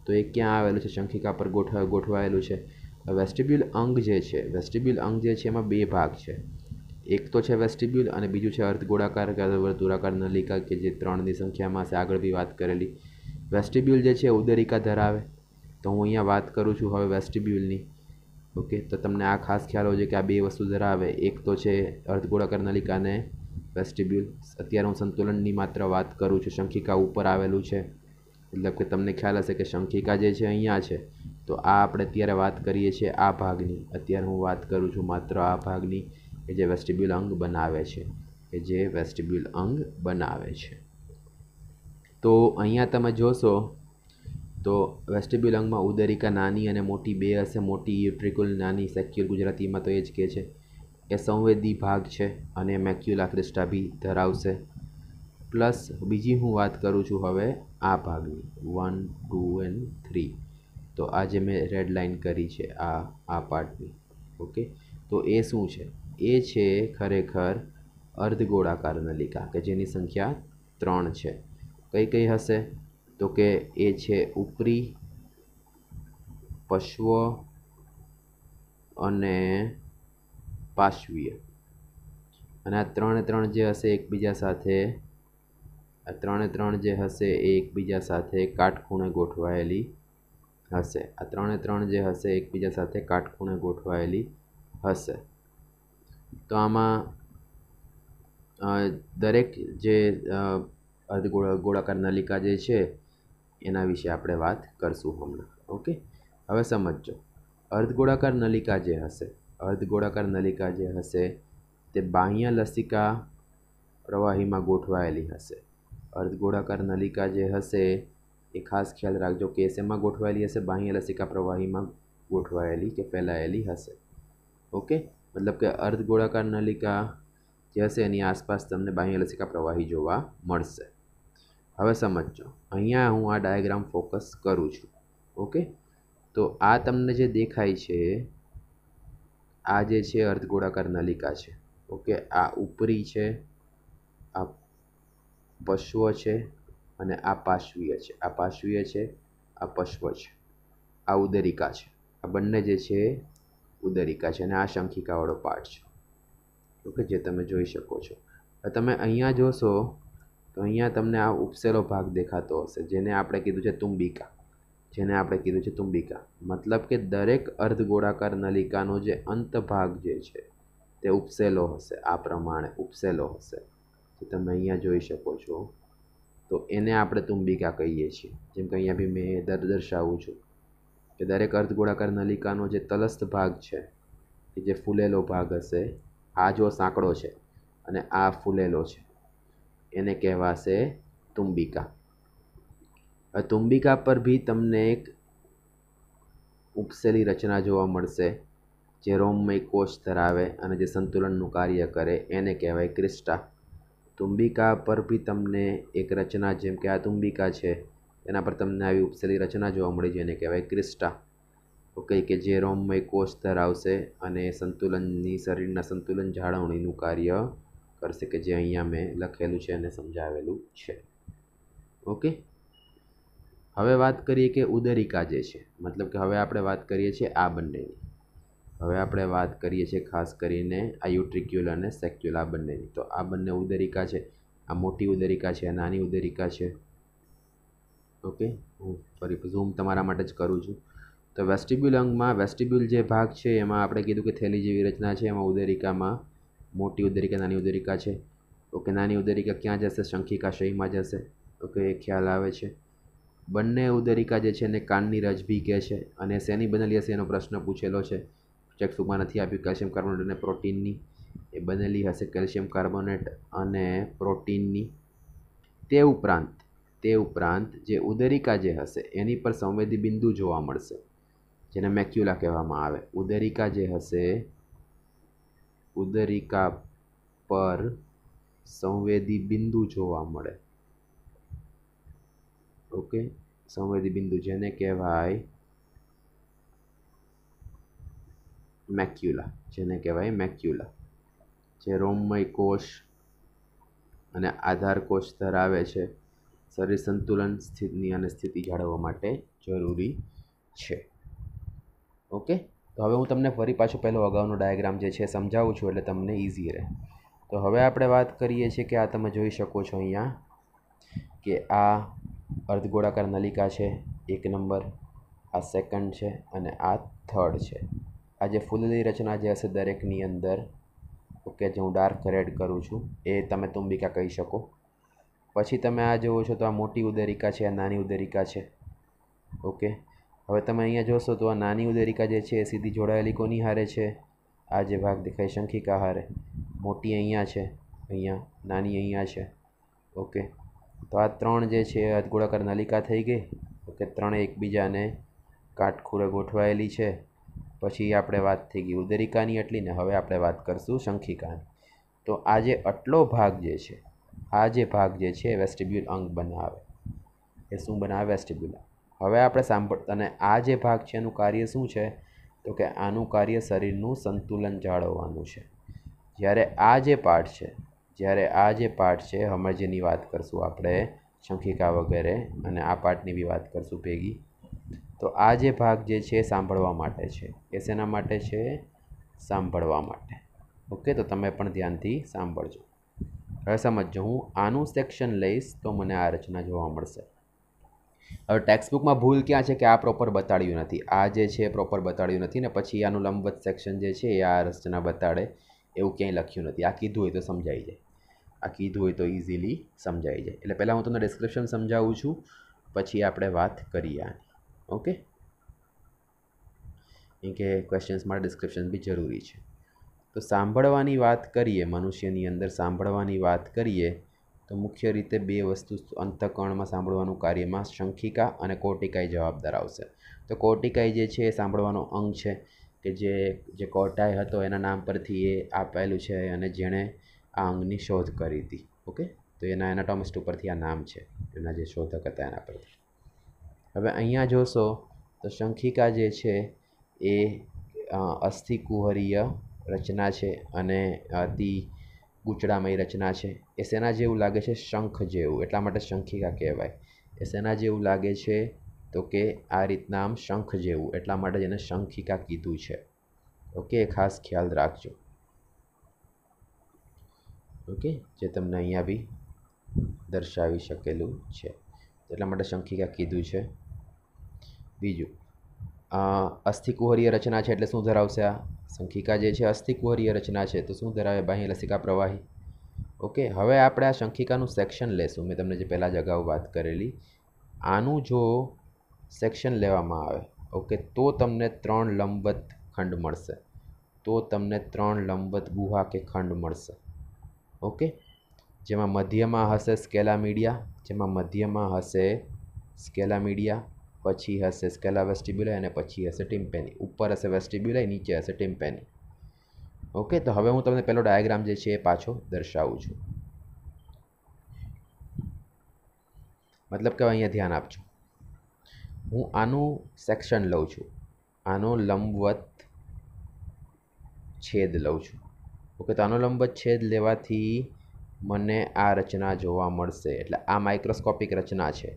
તો એ ક્યાં આવેલું છે શંખિકા પર ગોઠવા ગોઠવાયેલું છે વેસ્ટિબ્યુલ અંગ જે છે વેસ્ટિબ્યુલ અંગ જે છે એમાં બે ભાગ છે એક તો છે વેસ્ટિબ્યુલ અને બીજું છે અર્ધ ગોળાકાર વર્તુળાકાર નલિકા કે જે ત્રણની સંખ્યામાં છે આગળ બી વાત કરેલી વેસ્ટિબ્યુલ જે છે ઉદરિકા ધરાવે તો હું અહીંયા વાત કરું છું હવે વેસ્ટિબ્યુલની ઓકે તો તમને આ ખાસ ખ્યાલ હોય છે કે આ બે વસ્તુ ધરાવે એક તો છે અર્ધગોળાકાર ગોળાકાર નલિકા અને વેસ્ટિબ્યુલ અત્યારે હું સંતુલનની માત્ર વાત કરું છું શંખિકા ઉપર આવેલું છે મતલબ કે તમને ખ્યાલ હશે કે શંખિકા જે છે અહીંયા છે તો આ આપણે અત્યારે વાત કરીએ છીએ આ ભાગની અત્યારે હું વાત કરું છું માત્ર આ ભાગની કે જે વેસ્ટિબ્યુલ અંગ બનાવે છે કે જે વેસ્ટિબ્યુલ અંગ બનાવે છે તો અહીંયા તમે જોશો તો વેસ્ટિબ્યુલ અંગમાં ઉદરિકા નાની અને મોટી બે હશે મોટી યુટ્રિકુલ નાની સેક્યુલ ગુજરાતીમાં તો એ જ કહે છે એ સંવેદી ભાગ છે અને મેક્યુલા ક્રિસ્ટા બી ધરાવશે પ્લસ બીજી હું વાત કરું છું હવે આ ભાગની વન ટુ એન્ડ થ્રી તો આજે મેં રેડ લાઇન કરી છે આ આ પાર્ટની ઓકે તો એ શું છે એ છે ખરેખર અર્ધ ગોળાકાર નલિકા કે જેની સંખ્યા ત્રણ છે કઈ કઈ હશે તો કે એ છે ઉપરી પશ્વ અને પાશ્વીય અને આ ત્રણે ત્રણ જે હશે એકબીજા સાથે આ ત્રણે ત્રણ જે હશે એ એકબીજા સાથે કાટખૂણે ગોઠવાયેલી હશે આ ત્રણે ત્રણ જે હશે એકબીજા સાથે કાટખૂણે ગોઠવાયેલી હશે તો આમાં દરેક જે અર્ધગોળ ગોળાકાર નલિકા જે છે એના વિશે આપણે વાત કરશું હમણાં ઓકે હવે સમજો અર્ધગોળાકાર નલિકા જે હશે અર્ધગોળાકાર નલિકા જે હશે તે બાહ્ય લસિકા પ્રવાહીમાં ગોઠવાયેલી હશે અર્ધગોળાકાર નલિકા જે હશે એ ખાસ ખ્યાલ રાખજો કે શેમાં ગોઠવાયેલી હશે બાહ્ય લસિકા પ્રવાહીમાં ગોઠવાયેલી કે ફેલાયેલી હશે ઓકે મતલબ કે અર્ધ ગોળાકાર નલિકા જે હશે એની આસપાસ તમને બાહ્ય લસિકા પ્રવાહી જોવા મળશે હવે સમજજો અહીંયા હું આ ડાયાગ્રામ ફોકસ કરું છું ઓકે તો આ તમને જે દેખાય છે આ જે છે અર્ધ ગોળાકાર નલિકા છે ઓકે આ ઉપરી છે આ પશ્વ છે અને આ પાશ્વીય છે આ પાશ્વીય છે આ પશ્વ છે આ ઉદરિકા છે આ બંને જે છે ઉદરિકા છે અને આ શંખિકાવાળો પાર્ટ છે ઓકે જે તમે જોઈ શકો છો તમે અહીંયા જોશો તો અહીંયા તમને આ ઉપસેલો ભાગ દેખાતો હશે જેને આપણે કીધું છે તુંબિકા જેને આપણે કીધું છે તુંબિકા મતલબ કે દરેક અર્ધગોળાકાર નલિકાનો જે અંત ભાગ જે છે તે ઉપસેલો હશે આ પ્રમાણે ઉપસેલો હશે તો તમે અહીંયા જોઈ શકો છો તો એને આપણે તુંબિકા કહીએ છીએ જેમ કે અહીંયા બી મેં દર દર્શાવું છું કે દરેક અર્ધગોળાકાર નલિકાનો જે તલસ્થ ભાગ છે કે જે ફૂલેલો ભાગ હશે આ જો સાંકડો છે અને આ ફૂલેલો છે એને કહેવાશે તુંબિકા તુંબિકા પર બી તમને એક ઉપસેલી રચના જોવા મળશે જે રોમમય કોષ ધરાવે અને જે સંતુલનનું કાર્ય કરે એને કહેવાય ક્રિસ્ટા તુંબિકા પર બી તમને એક રચના જેમ કે આ તુંબિકા છે એના પર તમને આવી ઉપસેલી રચના જોવા મળે જેને કહેવાય ક્રિસ્ટા ઓકે કે જે રોમમય કોષ ધરાવશે અને સંતુલનની શરીરના સંતુલન જાળવણીનું કાર્ય કરશે કે જે અહીંયા મેં લખેલું છે અને સમજાવેલું છે ઓકે હવે વાત કરીએ કે ઉદરિકા જે છે મતલબ કે હવે આપણે વાત કરીએ છીએ આ બંનેની હવે આપણે વાત કરીએ છીએ ખાસ કરીને આ યુટ્રિક્યુલ અને સેક્યુલ આ બંનેની તો આ બંને ઉદરિકા છે આ મોટી ઉદરિકા છે આ નાની ઉદરિકા છે ઓકે હું ફરી ઝૂમ તમારા માટે જ કરું છું તો વેસ્ટિબ્યુલ અંગમાં વેસ્ટિબ્યુલ જે ભાગ છે એમાં આપણે કીધું કે થેલી જેવી રચના છે એમાં ઉદરિકામાં મોટી ઉદરિકા નાની ઉદરિકા છે ઓકે નાની ઉદરિકા ક્યાં જશે શંખિકાશયમાં જશે ઓકે એ ખ્યાલ આવે છે બંને ઉદરિકા જે છે એને કાનની રજભી કહે છે અને શેની બનેલી હશે એનો પ્રશ્ન પૂછેલો છે ચક્ષુમાં નથી આપ્યું કેલ્શિયમ કાર્બોનેટ અને પ્રોટીનની એ બનેલી હશે કેલ્શિયમ કાર્બોનેટ અને પ્રોટીનની તે ઉપરાંત તે ઉપરાંત જે ઉદરિકા જે હશે એની પર સંવેદી બિંદુ જોવા મળશે જેને મેક્યુલા કહેવામાં આવે ઉદરિકા જે હશે ઉદરિકા પર સંવેદી બિંદુ જોવા મળે ઓકે સંવેદી બિંદુ જેને કહેવાય મેક્યુલા જેને કહેવાય મેક્યુલા જે રોમમય કોષ અને આધાર કોષ ધરાવે છે શરીર સંતુલન સ્થિતિની અને સ્થિતિ જાળવવા માટે જરૂરી છે ઓકે તો હવે હું તમને ફરી પાછો પહેલો અગાઉનો ડાયાગ્રામ જે છે સમજાવું છું એટલે તમને ઇઝી રહે તો હવે આપણે વાત કરીએ છીએ કે આ તમે જોઈ શકો છો અહીંયા કે આ અર્ધગોળાકાર નલિકા છે એક નંબર આ સેકન્ડ છે અને આ થર્ડ છે આ જે ફૂલની રચના જે હશે દરેકની અંદર ઓકે જે હું ડાર્ક રેડ કરું છું એ તમે તુંબિકા કહી શકો પછી તમે આ જુઓ છો તો આ મોટી ઉદરિકા છે આ નાની ઉદરિકા છે ઓકે હવે તમે અહીંયા જોશો તો આ નાની ઉદરિકા જે છે એ સીધી જોડાયેલી કોની હારે છે આ જે ભાગ દેખાય શંખિકા હારે મોટી અહીંયા છે અહીંયા નાની અહીંયા છે ઓકે તો આ ત્રણ જે છે અર્ધગોળાકાર નલિકા થઈ ગઈ ઓકે ત્રણે એકબીજાને કાટખૂરે ગોઠવાયેલી છે પછી આપણે વાત થઈ ગઈ ઉદરિકાની એટલી ને હવે આપણે વાત કરશું શંખિકાની તો આજે આટલો ભાગ જે છે આ જે ભાગ જે છે વેસ્ટિબ્યુલ અંગ બનાવે એ શું બનાવે વેસ્ટિબ્યુલ હવે આપણે સાંભળતા અને આ જે ભાગ છે એનું કાર્ય શું છે તો કે આનું કાર્ય શરીરનું સંતુલન જાળવવાનું છે જ્યારે આ જે પાર્ટ છે જ્યારે આ જે પાર્ટ છે હમણાં જેની વાત કરશું આપણે શંખિકા વગેરે અને આ પાર્ટની બી વાત કરશું પેગી તો આ જે ભાગ જે છે એ સાંભળવા માટે છે એ શેના માટે છે સાંભળવા માટે ઓકે તો તમે પણ ધ્યાનથી સાંભળજો હવે સમજો હું આનું સેક્શન લઈશ તો મને આ રચના જોવા મળશે હવે ટેક્સ્ટબુકમાં ભૂલ ક્યાં છે કે આ પ્રોપર બતાડ્યું નથી આ જે છે પ્રોપર બતાડ્યું નથી ને પછી આનું લંબવત સેક્શન જે છે એ આ રચના બતાડે એવું ક્યાંય લખ્યું નથી આ કીધું હોય તો સમજાઈ જાય આ કીધું હોય તો ઇઝીલી સમજાઈ જાય એટલે પહેલાં હું તમને ડિસ્ક્રિપ્શન સમજાવું છું પછી આપણે વાત કરીએ આની ઓકે કેમ કે ક્વેશ્ચન્સ માટે ડિસ્ક્રિપ્શન બી જરૂરી છે તો સાંભળવાની વાત કરીએ મનુષ્યની અંદર સાંભળવાની વાત કરીએ તો મુખ્ય રીતે બે વસ્તુ અંતકરણમાં સાંભળવાનું કાર્યમાં શંખિકા અને કોટિકાઈ જવાબદાર આવશે તો કોટિકાઈ જે છે એ સાંભળવાનો અંગ છે કે જે જે કોટાઈ હતો એના નામ પરથી એ આપેલું છે અને જેણે આ અંગની શોધ કરી હતી ઓકે તો એના એનાટોમિસ્ટ ઉપરથી આ નામ છે એના જે શોધક હતા એના પરથી હવે અહીંયા જોશો તો શંખિકા જે છે એ અસ્થિ કુહરીય રચના છે અને અતિ ગૂંચળામય રચના છે એ શેના જેવું લાગે છે શંખ જેવું એટલા માટે શંખિકા કહેવાય એ શેના જેવું લાગે છે તો કે આ રીતના આમ શંખ જેવું એટલા માટે જેને શંખિકા કીધું છે ઓકે ખાસ ખ્યાલ રાખજો ઓકે જે તમને અહીંયા બી દર્શાવી શકેલું છે એટલા માટે શંખિકા કીધું છે બીજું અસ્થિકુહરીય રચના છે એટલે શું ધરાવશે આ શંખિકા જે છે અસ્થિકુહરીય રચના છે તો શું ધરાવે બાહ્ય લસિકા પ્રવાહી ઓકે હવે આપણે આ શંખિકાનું સેક્શન લેશું મેં તમને જે પહેલાં જ અગાઉ વાત કરેલી આનું જો સેક્શન લેવામાં આવે ઓકે તો તમને ત્રણ લંબત ખંડ મળશે તો તમને ત્રણ લંબત ગુહા કે ખંડ મળશે ઓકે જેમાં મધ્યમાં હશે સ્કેલા મીડિયા જેમાં મધ્યમાં હશે સ્કેલા મીડિયા પછી હશે સ્કેલા વેસ્ટિબ્યુલાઈ અને પછી હશે ટિમ્પેની ઉપર હશે વેસ્ટિબ્યુલાઈ નીચે હશે ટિમ્પેની ઓકે તો હવે હું તમને પહેલો ડાયાગ્રામ જે છે એ પાછો દર્શાવું છું મતલબ કે અહીંયા ધ્યાન આપજો હું આનું સેક્શન લઉં છું આનો લંબવત છેદ લઉં છું ઓકે તો આનો લંબવત છેદ લેવાથી મને આ રચના જોવા મળશે એટલે આ માઇક્રોસ્કોપિક રચના છે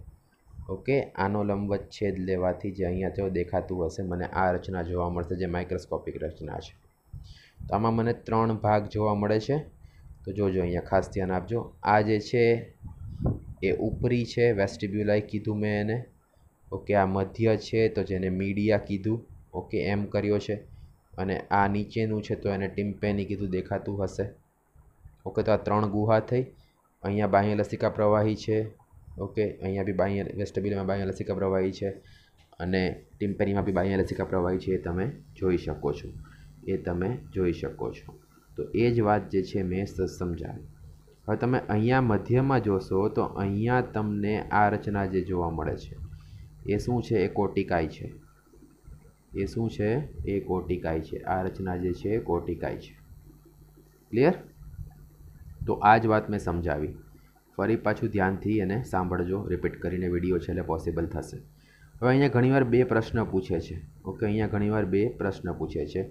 ઓકે આનો લંબત છેદ લેવાથી જે અહીંયા જો દેખાતું હશે મને આ રચના જોવા મળશે જે માઇક્રોસ્કોપિક રચના છે તો આમાં મને ત્રણ ભાગ જોવા મળે છે તો જોજો અહીંયા ખાસ ધ્યાન આપજો આ જે છે એ ઉપરી છે વેસ્ટિબ્યુલાઈ કીધું મેં એને ઓકે આ મધ્ય છે તો જેને મીડિયા કીધું ઓકે એમ કર્યો છે અને આ નીચેનું છે તો એને ટીમ્પેની કીધું દેખાતું હશે ઓકે તો આ ત્રણ ગુહા થઈ અહીંયા બાહ્ય લસિકા પ્રવાહી છે ઓકે અહીંયા બી બાય વેસ્ટબિલમાં બાય લસિકા પ્રવાહી છે અને ટિમ્પેનીમાં બી બાય લસિકા પ્રવાહી છે એ તમે જોઈ શકો છો એ તમે જોઈ શકો છો તો એ જ વાત જે છે મેં સમજાવી હવે તમે અહીંયા મધ્યમાં જોશો તો અહીંયા તમને આ રચના જે જોવા મળે છે એ શું છે એ કોટિકાય છે એ શું છે એ કોટિકાય છે આ રચના જે છે એ કોટિકાય છે ક્લિયર તો આ જ વાત મેં સમજાવી ફરી પાછું ધ્યાનથી એને સાંભળજો રિપીટ કરીને વિડીયો છે એટલે પોસિબલ થશે હવે અહીંયા ઘણીવાર બે પ્રશ્ન પૂછે છે ઓકે અહીંયા ઘણીવાર બે પ્રશ્ન પૂછે છે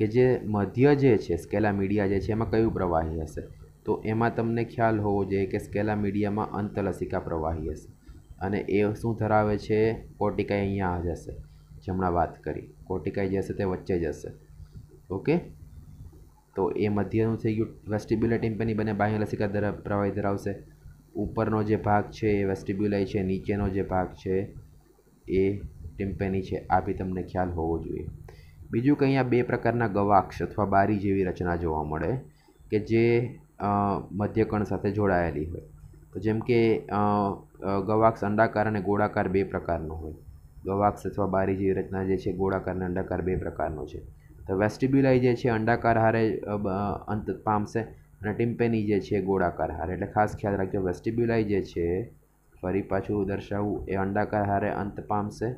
કે જે મધ્ય જે છે સ્કેલા મીડિયા જે છે એમાં કયું પ્રવાહી હશે તો એમાં તમને ખ્યાલ હોવો જોઈએ કે સ્કેલા મીડિયામાં અંતલસિકા પ્રવાહી હશે અને એ શું ધરાવે છે કોટિકાઈ અહીંયા આ જશે જમણા વાત કરી કોટિકાઈ જે હશે તે વચ્ચે જશે ઓકે તો એ મધ્યનું થઈ ગયું વેસ્ટિબ્યુલર ટિમ્પની બંને બાહ્ય લસિકા ધરા પ્રવાહી ધરાવશે ઉપરનો જે ભાગ છે એ વેસ્ટિબ્યુલાઈ છે નીચેનો જે ભાગ છે એ ટિમ્પેની છે આ બી તમને ખ્યાલ હોવો જોઈએ બીજું કે અહીંયા બે પ્રકારના ગવાક્ષ અથવા બારી જેવી રચના જોવા મળે કે જે મધ્યકણ સાથે જોડાયેલી હોય તો જેમ કે ગવાક્ષ અંડાકાર અને ગોળાકાર બે પ્રકારનો હોય ગવાક્ષ અથવા બારી જેવી રચના જે છે ગોળાકાર અને અંડાકાર બે પ્રકારનો છે તો વેસ્ટિબ્યુલાઈ જે છે અંડાકાર હારે અંત પામશે અને ટિમ્પેની જે છે ગોળાકાર હાર એટલે ખાસ ખ્યાલ રાખજો વેસ્ટિબ્યુલાઈ જે છે ફરી પાછું દર્શાવવું એ અંડાકાર હારે અંત પામશે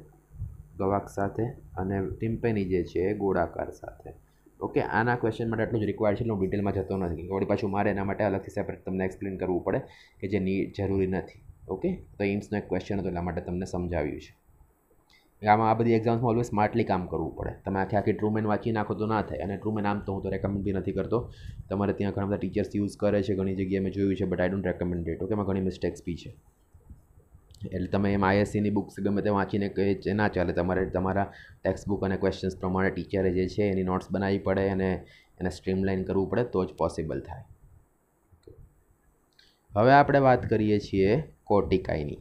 ગવાક સાથે અને ટિમ્પેની જે છે એ ગોળાકાર સાથે ઓકે આના ક્વેશ્ચન માટે આટલું જ રિક્વાયર્ડ છે હું ડિટેલમાં જતો નથી વળી પાછું મારે એના માટે અલગથી સેપરેટ તમને એક્સપ્લેન કરવું પડે કે જે જરૂરી નથી ઓકે તો એમ્સનો એક ક્વેશ્ચન હતો એટલા માટે તમને સમજાવ્યું છે આમાં આ બધી એક્ઝામ્સમાં ઓલવેઝ સ્માર્ટલી કામ કરવું પડે તમે આખી આખી ટ્રુમેન વાંચી નાખો તો ના થાય અને ટ્રુમેન આમ તો હું તો રેકમેન્ડ બી નથી કરતો તમારે ત્યાં ઘણા બધા ટીચર્સ યુઝ કરે છે ઘણી જગ્યાએ મેં જોયું છે but I don't recommend it okay એમાં ઘણી મિસ્ટેક્સ બી છે એટલે તમે એમ આઈએસસીની બુક્સ ગમે તે વાંચીને કહે ના ચાલે તમારે તમારા ટેક્સ્ટ બુક અને ક્વેશ્ચન્સ પ્રમાણે ટીચરે જે છે એની નોટ્સ બનાવી પડે અને એને સ્ટ્રીમલાઇન કરવું પડે તો જ પોસિબલ થાય હવે આપણે વાત કરીએ છીએ કોટિકાઈની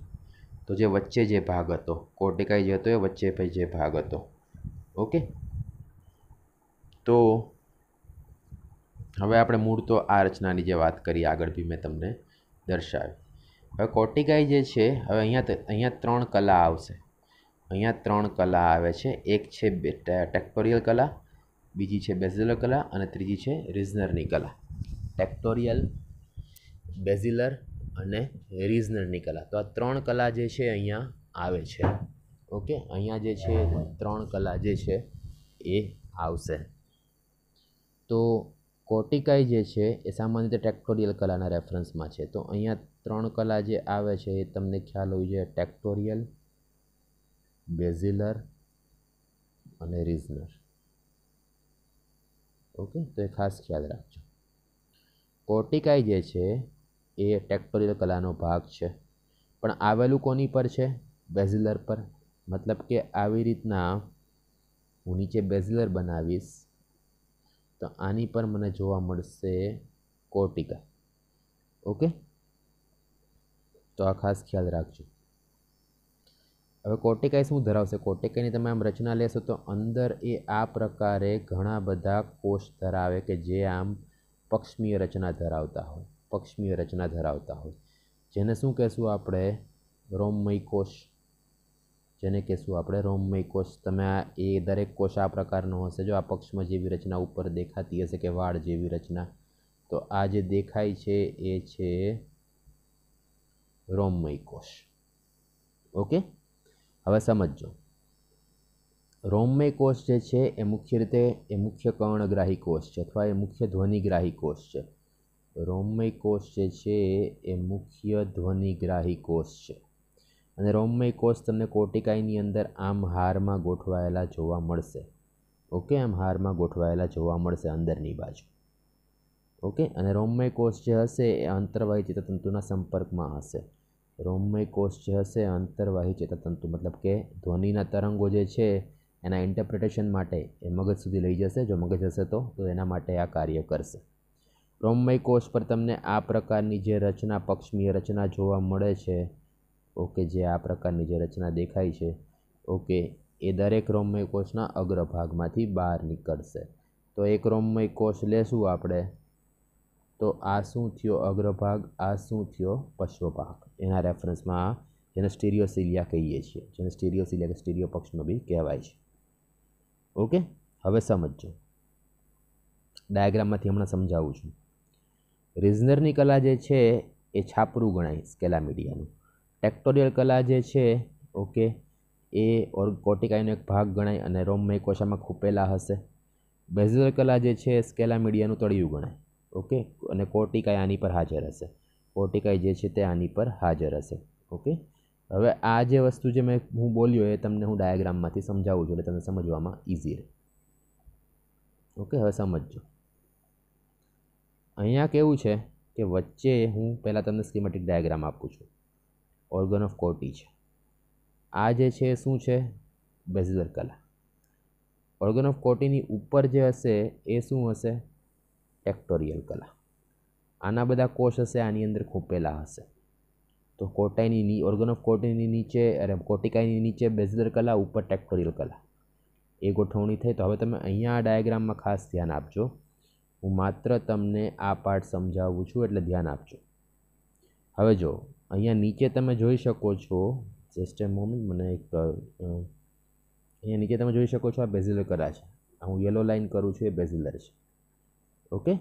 તો જે વચ્ચે જે ભાગ હતો કોટિકાઈ જે હતો એ વચ્ચે ભાઈ જે ભાગ હતો ઓકે તો હવે આપણે મૂળ તો આ રચનાની જે વાત કરી આગળ બી મેં તમને દર્શાવી હવે કોટિકાઈ જે છે હવે અહીંયા અહીંયા ત્રણ કલા આવશે અહીંયા ત્રણ કલા આવે છે એક છે ટેક્ટોરિયલ કલા બીજી છે બેઝિલર કલા અને ત્રીજી છે રિઝનરની કલા ટેક્ટોરિયલ બેઝિલર અને રિઝનરની કલા તો આ ત્રણ કલા જે છે અહીંયા આવે છે ઓકે અહીંયા જે છે ત્રણ કલા જે છે એ આવશે તો કોટિકાઈ જે છે એ સામાન્ય રીતે ટેક્ટોરિયલ કલાના રેફરન્સમાં છે તો અહીંયા ત્રણ કલા જે આવે છે એ તમને ખ્યાલ હોવી જોઈએ ટેક્ટોરિયલ બેઝિલર અને રિઝનર ઓકે તો એ ખાસ ખ્યાલ રાખજો કોટિકાઈ જે છે એ ટેક્ટોરિયલ કલાનો ભાગ છે પણ આવેલું કોની પર છે બેઝલર પર મતલબ કે આવી રીતના હું નીચે બેઝલર બનાવીશ તો આની પર મને જોવા મળશે કોટિકા ઓકે તો આ ખાસ ખ્યાલ રાખજો હવે કોર્ટિકા શું ધરાવશે કોટેકાની તમે આમ રચના લેશો તો અંદર એ આ પ્રકારે ઘણા બધા કોષ ધરાવે કે જે આમ પક્ષમીય રચના ધરાવતા હોય પક્ષમીય રચના ધરાવતા હોય જેને શું કહેશું આપણે રોમમય કોષ જેને કહેશું આપણે રોમમય કોષ તમે આ એ દરેક કોષ આ પ્રકારનો હશે જો આ પક્ષમાં જેવી રચના ઉપર દેખાતી હશે કે વાળ જેવી રચના તો આ જે દેખાય છે એ છે રોમમય કોષ ઓકે હવે સમજો રોમમય કોષ જે છે એ મુખ્ય રીતે એ મુખ્ય કર્ણગ્રાહી કોષ છે અથવા એ મુખ્ય ધ્વનિગ્રાહી કોષ છે રોમમય કોષ જે છે એ મુખ્ય ધ્વનિગ્રાહી કોષ છે અને રોમમય કોષ તમને કોટિકાઈની અંદર આમ હારમાં ગોઠવાયેલા જોવા મળશે ઓકે આમ હારમાં ગોઠવાયેલા જોવા મળશે અંદરની બાજુ ઓકે અને રોમમય કોષ જે હશે એ અંતરવાહી ચેતાતંતુના સંપર્કમાં હશે રોમમય કોષ જે હશે અંતરવાહી ચેતાતંતુ મતલબ કે ધ્વનિના તરંગો જે છે એના ઇન્ટરપ્રિટેશન માટે એ મગજ સુધી લઈ જશે જો મગજ હશે તો એના માટે આ કાર્ય કરશે રોમમય કોષ પર તમને આ પ્રકારની જે રચના પક્ષમીય રચના જોવા મળે છે ઓકે જે આ પ્રકારની જે રચના દેખાય છે ઓકે એ દરેક રોમમય કોષના અગ્રભાગમાંથી બહાર નીકળશે તો એક રોમમય કોષ લેશું આપણે તો આ શું થયો અગ્રભાગ આ શું થયો પશ્વભાગ એના રેફરન્સમાં જેને સ્ટીરિયોસિલિયા કહીએ છીએ જેને સ્ટીરિયોસિલિયા કે સ્ટીરિયો પક્ષનો બી કહેવાય છે ઓકે હવે સમજો ડાયાગ્રામમાંથી હમણાં સમજાવું છું રિઝનરની કલા જે છે એ છાપરું ગણાય સ્કેલા મીડિયાનું ટેક્ટોરિયલ કલા જે છે ઓકે એ ઓર કોટિકાઈનો એક ભાગ ગણાય અને રોમમય કોશામાં ખૂપેલા હશે બેઝલર કલા જે છે સ્કેલા મીડિયાનું તળિયું ગણાય ઓકે અને કોટિકાઈ આની પર હાજર હશે કોટિકાઈ જે છે તે આની પર હાજર હશે ઓકે હવે આ જે વસ્તુ જે મેં હું બોલ્યો એ તમને હું ડાયાગ્રામમાંથી સમજાવું છું એટલે તમને સમજવામાં ઇઝી રહે ઓકે હવે સમજજો અહીંયા કેવું છે કે વચ્ચે હું પહેલાં તમને સ્કીમેટિક ડાયાગ્રામ આપું છું ઓર્ગન ઓફ કોટી છે આ જે છે શું છે બેઝલર કલા ઓર્ગન ઓફ કોટીની ઉપર જે હશે એ શું હશે ટેક્ટોરિયલ કલા આના બધા કોષ હશે આની અંદર ખૂંપેલા હશે તો કોટાઈની ઓર્ગન ઓફ કોટીની નીચે અરે કોટિકાઈની નીચે બેઝલર કલા ઉપર ટેક્ટોરિયલ કલા એ ગોઠવણી થઈ તો હવે તમે અહીંયા આ ડાયાગ્રામમાં ખાસ ધ્યાન આપજો હું માત્ર તમને આ પાઠ સમજાવું છું એટલે ધ્યાન આપજો હવે જો અહીંયા નીચે તમે જોઈ શકો છો સિસ્ટમ મોમેન્ટ મને એક અહીંયા નીચે તમે જોઈ શકો છો આ બેઝિલર કરા છે હું યલો લાઇન કરું છું એ બેઝિલર છે ઓકે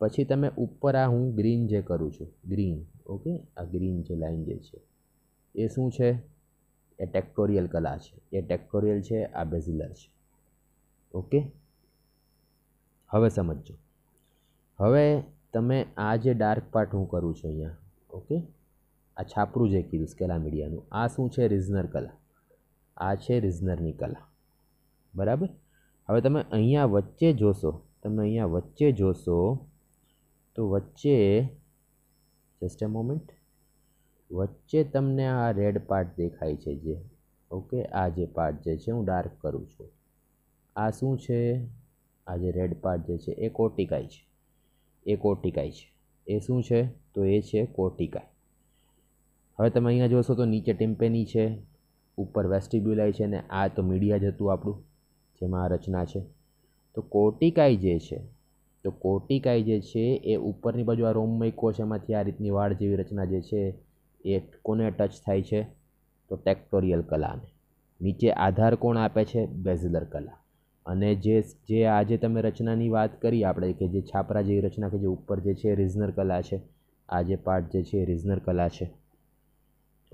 પછી તમે ઉપર આ હું ગ્રીન જે કરું છું ગ્રીન ઓકે આ ગ્રીન જે લાઇન જે છે એ શું છે એ ટેક્ટોરિયલ કલા છે એ ટેક્ટોરિયલ છે આ બેઝિલર છે ઓકે હવે સમજો હવે તમે આ જે ડાર્ક પાર્ટ હું કરું છું અહીંયા ઓકે આ છાપરું જે કીધું સ્કેલા મીડિયાનું આ શું છે રિઝનર કલા આ છે રિઝનરની કલા બરાબર હવે તમે અહીંયા વચ્ચે જોશો તમે અહીંયા વચ્ચે જોશો તો વચ્ચે જસ્ટ અ મોમેન્ટ વચ્ચે તમને આ રેડ પાર્ટ દેખાય છે જે ઓકે આ જે પાર્ટ જે છે હું ડાર્ક કરું છું આ શું છે આ જે રેડ પાર્ટ જે છે એ કોટિકાઈ છે એ કોર્ટિકાઈ છે એ શું છે તો એ છે કોર્ટિકાઈ હવે તમે અહીંયા જોશો તો નીચે ટિમ્પેની છે ઉપર વેસ્ટિબ્યુલાઈ છે ને આ તો મીડિયા જ હતું આપણું જેમાં આ રચના છે તો કોર્ટિકાઈ જે છે તો કોર્ટિકાઈ જે છે એ ઉપરની બાજુ આ રોમમયકો છે એમાંથી આ રીતની વાળ જેવી રચના જે છે એ કોને ટચ થાય છે તો ટેક્ટોરિયલ કલાને નીચે આધાર કોણ આપે છે બેઝલર કલા અને જે જે આજે તમે રચનાની વાત કરી આપણે કે જે છાપરા જેવી રચના કે જે ઉપર જે છે રિઝનર કલા છે આ જે પાર્ટ જે છે એ રિઝનર કલા છે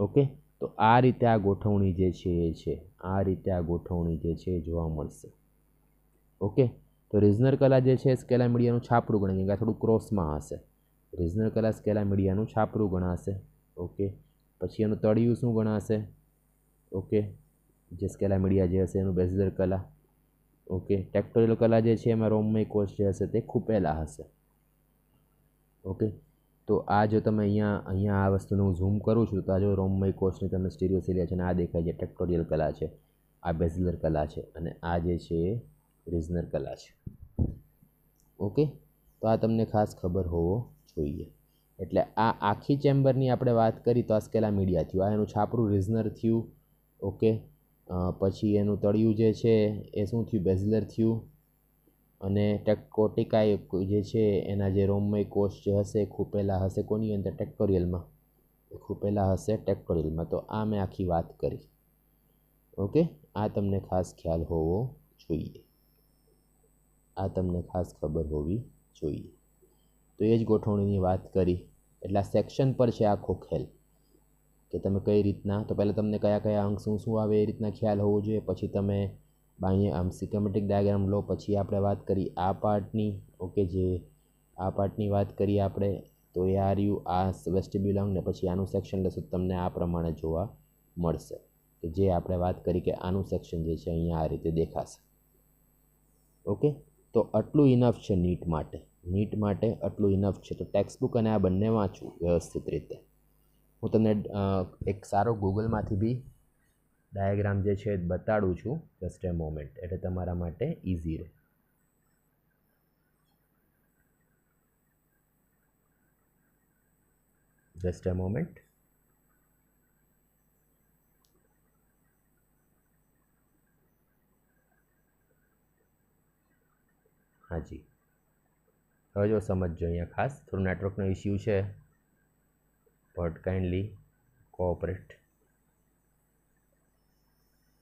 ઓકે તો આ રીતે આ ગોઠવણી જે છે એ છે આ રીતે આ ગોઠવણી જે છે એ જોવા મળશે ઓકે તો રિઝનર કલા જે છે સ્કેલા મીડિયાનું છાપરું ગણે કે થોડું ક્રોસમાં હશે રિઝનર કલા સ્કેલા મીડિયાનું છાપરું ગણાશે ઓકે પછી એનું તળિયું શું ગણાશે ઓકે જે સ્કેલા મીડિયા જે હશે એનું બેઝલર કલા ઓકે ટેક્ટોરિયલ કલા જે છે એમાં રોમમય કોષ જે હશે તે ખૂપેલા હશે ઓકે તો આ જો તમે અહીંયા અહીંયા આ વસ્તુને હું ઝૂમ કરું છું તો આ જો રોમમય કોષની તમે તમને સ્ટીરિયોસિલિયા છે અને આ દેખાય છે ટેક્ટોરિયલ કલા છે આ બેઝલર કલા છે અને આ જે છે એ રિઝનર કલા છે ઓકે તો આ તમને ખાસ ખબર હોવો જોઈએ એટલે આ આખી ચેમ્બરની આપણે વાત કરી તો આ સ્કેલા મીડિયા થયું આ એનું છાપરું રિઝનર થયું ઓકે પછી એનું તળિયું જે છે એ શું થયું બેઝલર થયું અને ટેકોટિકા જે છે એના જે રોમમય કોષ જે હશે ખૂપેલા હશે કોની અંદર ટેક્ટોરિયલમાં ખૂપેલા હશે ટેક્ટોરિયલમાં તો આ મેં આખી વાત કરી ઓકે આ તમને ખાસ ખ્યાલ હોવો જોઈએ આ તમને ખાસ ખબર હોવી જોઈએ તો એ જ ગોઠવણીની વાત કરી એટલે આ સેક્શન પર છે આખો ખેલ કે તમે કઈ રીતના તો પહેલાં તમને કયા કયા અંગ શું શું આવે એ રીતના ખ્યાલ હોવો જોઈએ પછી તમે અહીંયા આમ સિકમેટિક ડાયાગ્રામ લો પછી આપણે વાત કરી આ પાર્ટની ઓકે જે આ પાર્ટની વાત કરીએ આપણે તો એ આ રહ્યું આ વેસ્ટિબ્યુલ અંગ ને પછી આનું સેક્શન લેશો તમને આ પ્રમાણે જોવા મળશે કે જે આપણે વાત કરી કે આનું સેક્શન જે છે અહીંયા આ રીતે દેખાશે ઓકે તો આટલું ઇનફ છે નીટ માટે નીટ માટે આટલું ઇનફ છે તો ટેક્સ્ટ બુક અને આ બંને વાંચવું વ્યવસ્થિત રીતે હું તમને એક સારો ગૂગલમાંથી બી ડાયાગ્રામ જે છે બતાડું છું જસ્ટ એ મોમેન્ટ એટલે તમારા માટે ઇઝી રહે જસ્ટ એ મોમેન્ટ હાજી હવે જો સમજજો અહીંયા ખાસ થોડું નેટવર્કનો ઇસ્યુ છે બટ કાઇન્ડલી કોઓપરેટ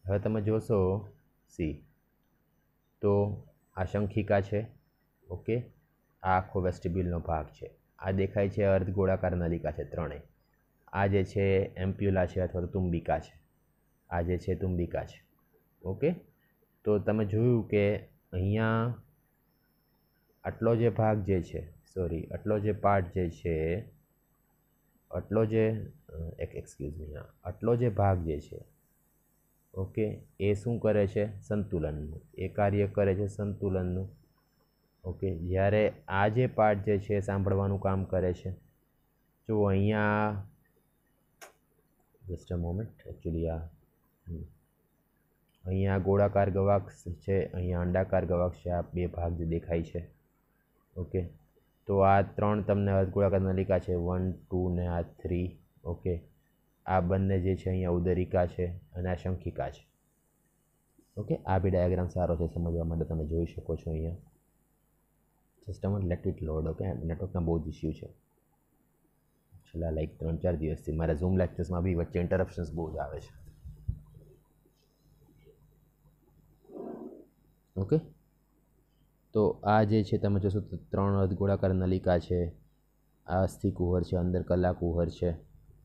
હવે તમે જોશો સી તો આ શંખિકા છે ઓકે આ આખો વેસ્ટિબ્યુલનો ભાગ છે આ દેખાય છે અર્ધ ગોળાકાર નલિકા છે ત્રણેય આ જે છે એમ્પ્યુલા છે અથવા તો તુંબિકા છે આ જે છે તુંબિકા છે ઓકે તો તમે જોયું કે અહીંયા આટલો જે ભાગ જે છે સોરી આટલો જે પાર્ટ જે છે આટલો જે એક એક્સક્યુઝ મી આટલો જે ભાગ જે છે ઓકે એ શું કરે છે સંતુલનનું એ કાર્ય કરે છે સંતુલનનું ઓકે જ્યારે આ જે પાર્ટ જે છે સાંભળવાનું કામ કરે છે જો અહીંયા જસ્ટ અ મોમેન્ટ એકચ્યુઅલી આ અહીંયા ગોળાકાર ગવાક્ષ છે અહીંયા અંડાકાર ગવાક્ષ છે આ બે ભાગ જે દેખાય છે ઓકે તો આ ત્રણ તમને અર્ધગોળાકાર નલિકા છે વન ટુ ને આ થ્રી ઓકે આ બંને જે છે અહીંયા ઉદરિકા છે અને આ શંખિકા છે ઓકે આ બી ડાયાગ્રામ સારો છે સમજવા માટે તમે જોઈ શકો છો અહીંયા system let it load okay નેટવર્કના બહુ જ ઇસ્યુ છે છેલ્લા લાઈક ત્રણ ચાર દિવસથી મારા ઝૂમ લેક્ચર્સમાં બી વચ્ચે ઇન્ટરપ્શન્સ બહુ જ આવે છે ઓકે તો આ જે છે તમે જોશો તો ત્રણ અર્ધગોળાકાર નલિકા છે આ અસ્થિ કુહર છે અંદર કલા કુહર છે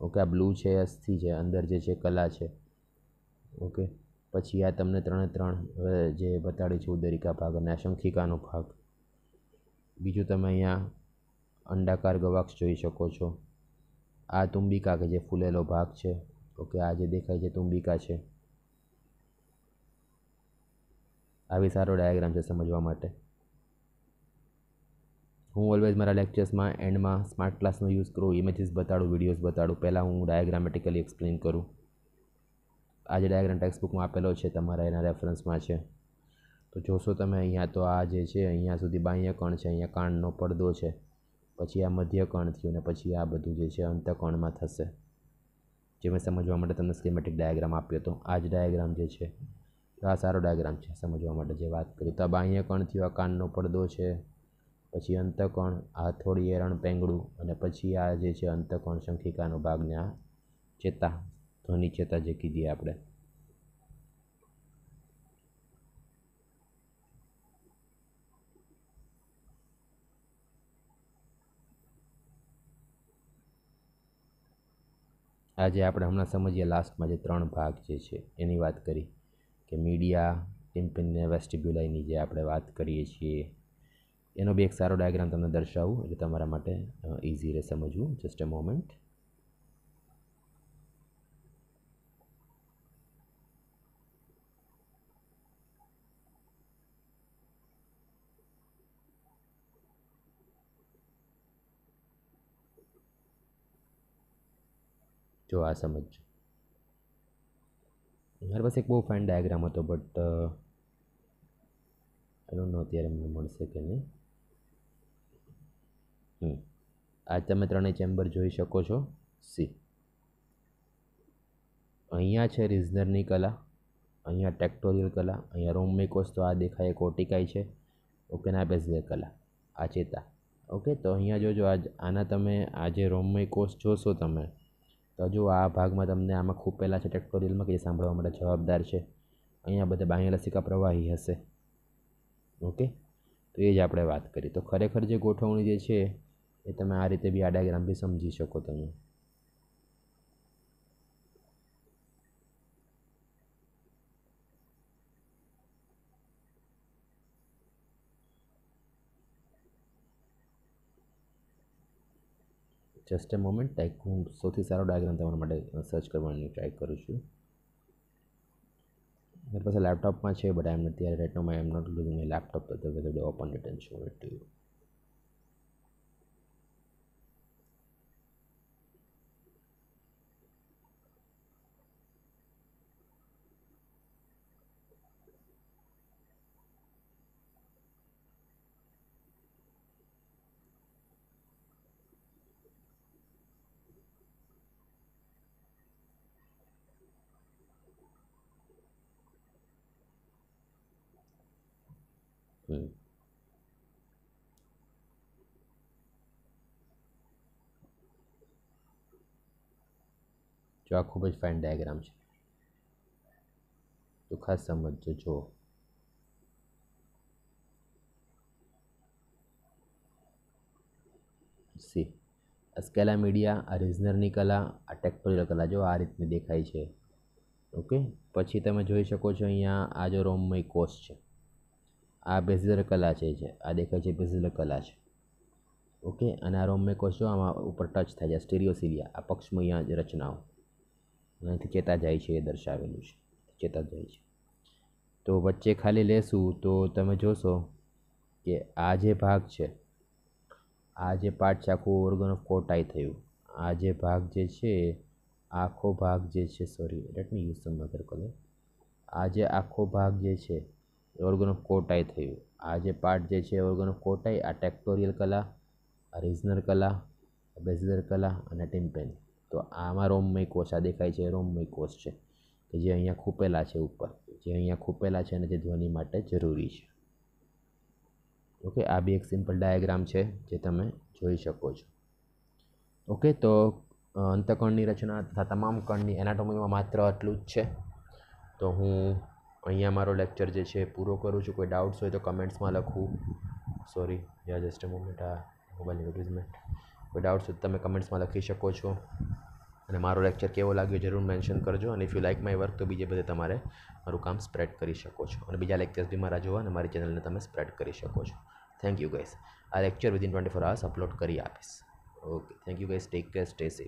ઓકે આ બ્લુ છે અસ્થિ છે અંદર જે છે કલા છે ઓકે પછી આ તમને ત્રણે ત્રણ જે બતાડી છે ઉદરિકા ભાગ અને આશંખિકાનો ભાગ બીજું તમે અહીંયા અંડાકાર ગવાક્ષ જોઈ શકો છો આ તુંબિકા કે જે ફૂલેલો ભાગ છે ઓકે આ જે દેખાય છે તુંબિકા છે આવી સારો ડાયાગ્રામ છે સમજવા માટે હું ઓલવેઝ મારા લેક્ચર્સમાં એન્ડમાં સ્માર્ટ ક્લાસનો યુઝ કરું ઇમેજીસ બતાડું વિડીયોઝ બતાડું પહેલાં હું ડાયાગ્રામેટિકલી એક્સપ્લેન કરું આ જે ડાયાગ્રામ ટેક્સ્ટબુકમાં આપેલો છે તમારા એના રેફરન્સમાં છે તો જોશો તમે અહીંયા તો આ જે છે અહીંયા સુધી બાહ્ય કણ છે અહીંયા કાંડનો પડદો છે પછી આ મધ્ય કણ થયું અને પછી આ બધું જે છે અંતકણમાં થશે જે મેં સમજવા માટે તમને સ્કેમેટિક ડાયાગ્રામ આપ્યો હતો આ જ ડાયાગ્રામ જે છે આ સારો ડાયાગ્રામ છે સમજવા માટે જે વાત કરી તો આ બાહ્ય કણ થયું આ કાનનો પડદો છે પછી અંતકોણ આ થોડી એરણ પેંગળું અને પછી આ જે છે અંતઃકોણ શંખિકાનો ભાગને આ ચેતા ધ્વનિ ચેતા જે કીધી આપણે આજે આપણે હમણાં સમજીએ લાસ્ટમાં જે ત્રણ ભાગ જે છે એની વાત કરી કે મીડિયા ટિમ્પિન વેસ્ટિબ્યુલાઈની જે આપણે વાત કરીએ છીએ એનો બી એક સારો ડાયાગ્રામ તમને દર્શાવું એટલે તમારા માટે ઇઝી રહે સમજવું જસ્ટ અ મોમેન્ટ જો આ સમજજો મારી પાસે એક બહુ ફાઇન ડાયાગ્રામ હતો બટ એનો ડોન્ટ નો અત્યારે મને મળશે કે નહીં ઈ આ તમે ત્રણેય ચેમ્બર જોઈ શકો છો સી અહીંયા છે રિઝનરની કલા અહીંયા ટેક્ટોરિયલ કલા અહીંયા રોમેકોસ તો આ દેખાય કોટિકાઈ છે ઓકે ના બેઝલે કલા આ ચેતા ઓકે તો અહીંયા જોજો આજ આના તમે આજે જે જોશો તમે તો જો આ ભાગમાં તમને આમાં ખૂબ પહેલાં છે ટેક્ટોરિયલમાં કે સાંભળવા માટે જવાબદાર છે અહીંયા બધા બાહ્ય લસિકા પ્રવાહી હશે ઓકે તો એ જ આપણે વાત કરી તો ખરેખર જે ગોઠવણી જે છે એ તમે આ રીતે બી આ ડાયાગ્રામ બી સમજી શકો તમે જસ્ટ એ મોમેન્ટ ટાઈપ હું સૌથી સારો ડાયાગ્રામ તમારા માટે સર્ચ કરવાની ટ્રાય કરું છું મારી પાસે લેપટોપમાં છે બટ આઈ એમ નથી rate no I am not losing laptop તો ઓપન રિટર્ન શું ઇટ ટુ યુ જો આ ખૂબ જ ફાઇન ડાયાગ્રામ છે તો ખાસ સમજજો જો સી અસ્કેલા મીડિયા આ રિઝનરની કલા આ ટેક્ટોરિયલ કલા જો આ રીતની દેખાય છે ઓકે પછી તમે જોઈ શકો છો અહીંયા આ જો રોમમય કોષ છે આ બેઝિલર કલા છે જે આ દેખાય છે બેઝિલર કલા છે ઓકે અને આ રોમમય કોષ જો આમાં ઉપર ટચ થાય છે સ્ટીરિયોસિલિયા આ પક્ષમય રચનાઓ અને કહેતા જાય છે એ દર્શાવેલું છે કહેતા જાય છે તો વચ્ચે ખાલી લેશું તો તમે જોશો કે આ જે ભાગ છે આ જે પાર્ટ છે આખું ઓર્ગન ઓફ કોટાઈ થયું આ જે ભાગ જે છે આખો ભાગ જે છે sorry let me use some other colour આ જે આખો ભાગ જે છે એ ઓર્ગન ઓફ કોટાઈ થયું આ જે પાર્ટ જે છે ઓર્ગન ઓફ કોટાઈ આ ટેક્ટોરિયલ કલા આ રિઝનર કલા બેઝલર કલા અને ટિમ્પેની તો આમાં રોમમય કોષ આ દેખાય છે રોમમય કોષ છે કે જે અહીંયા ખૂપેલા છે ઉપર જે અહીંયા ખૂપેલા છે અને જે ધ્વનિ માટે જરૂરી છે ઓકે આ બી એક સિમ્પલ ડાયાગ્રામ છે જે તમે જોઈ શકો છો ઓકે તો અંતકણની રચના તથા તમામ કણની એનાટોમીમાં માત્ર આટલું જ છે તો હું અહીંયા મારો લેક્ચર જે છે પૂરો કરું છું કોઈ ડાઉટ્સ હોય તો કમેન્ટ્સમાં લખું sorry yeah just a moment આ મોબાઈલ એડવર્ટિઝમેન્ટ કોઈ ડાઉટ હોય તો તમે કમેન્ટ્સમાં લખી શકો છો અને મારો લેક્ચર કેવો લાગ્યો જરૂર મેન્શન કરજો અને if you like my work તો બીજે બધે તમારે મારું કામ સ્પ્રેડ કરી શકો છો અને બીજા લેક્ચર્સ બી મારા જોવા અને મારી ચેનલને તમે સ્પ્રેડ કરી શકો છો થેન્ક યુ ગાઈસ આ lecture within twenty four hours upload કરી આપીશ okay thank you guys take care stay safe